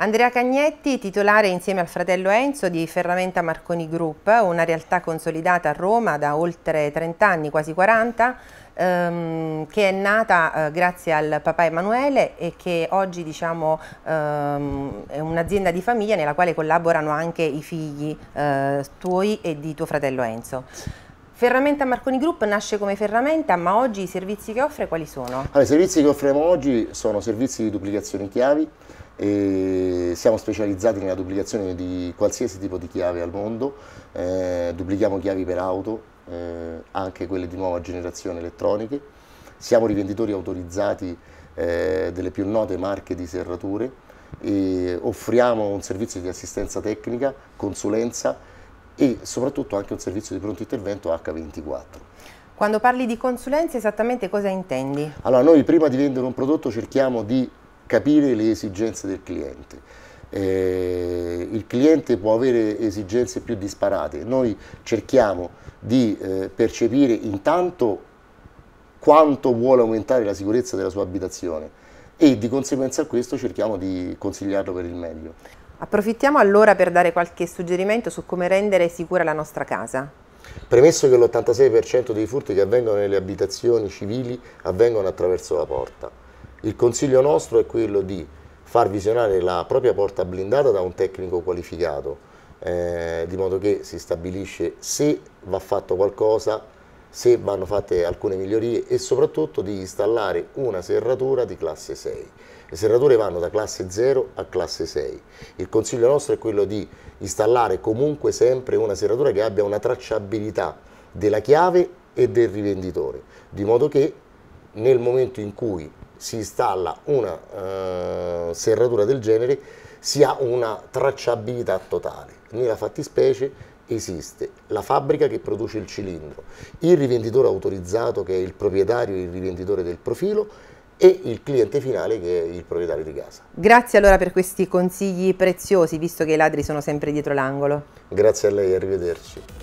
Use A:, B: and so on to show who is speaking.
A: Andrea Cagnetti, titolare insieme al fratello Enzo di Ferramenta Marconi Group, una realtà consolidata a Roma da oltre 30 anni, quasi 40, ehm, che è nata eh, grazie al papà Emanuele e che oggi diciamo, ehm, è un'azienda di famiglia nella quale collaborano anche i figli eh, tuoi e di tuo fratello Enzo. Ferramenta Marconi Group nasce come ferramenta, ma oggi i servizi che offre quali sono? Allora,
B: I servizi che offriamo oggi sono servizi di duplicazione chiavi, e siamo specializzati nella duplicazione di qualsiasi tipo di chiave al mondo, eh, duplichiamo chiavi per auto, eh, anche quelle di nuova generazione elettroniche, siamo rivenditori autorizzati eh, delle più note marche di serrature e offriamo un servizio di assistenza tecnica, consulenza e soprattutto anche un servizio di pronto intervento H24.
A: Quando parli di consulenza esattamente cosa intendi?
B: Allora noi prima di vendere un prodotto cerchiamo di capire le esigenze del cliente. Eh, il cliente può avere esigenze più disparate, noi cerchiamo di eh, percepire intanto quanto vuole aumentare la sicurezza della sua abitazione e di conseguenza a questo cerchiamo di consigliarlo per il meglio.
A: Approfittiamo allora per dare qualche suggerimento su come rendere sicura la nostra casa.
B: Premesso che l'86% dei furti che avvengono nelle abitazioni civili avvengono attraverso la porta. Il consiglio nostro è quello di far visionare la propria porta blindata da un tecnico qualificato, eh, di modo che si stabilisce se va fatto qualcosa, se vanno fatte alcune migliorie e soprattutto di installare una serratura di classe 6. Le serrature vanno da classe 0 a classe 6. Il consiglio nostro è quello di installare comunque sempre una serratura che abbia una tracciabilità della chiave e del rivenditore, di modo che nel momento in cui si installa una eh, serratura del genere si ha una tracciabilità totale. Nella fattispecie esiste la fabbrica che produce il cilindro, il rivenditore autorizzato che è il proprietario e il rivenditore del profilo e il cliente finale che è il proprietario di casa.
A: Grazie allora per questi consigli preziosi, visto che i ladri sono sempre dietro l'angolo.
B: Grazie a lei, arrivederci.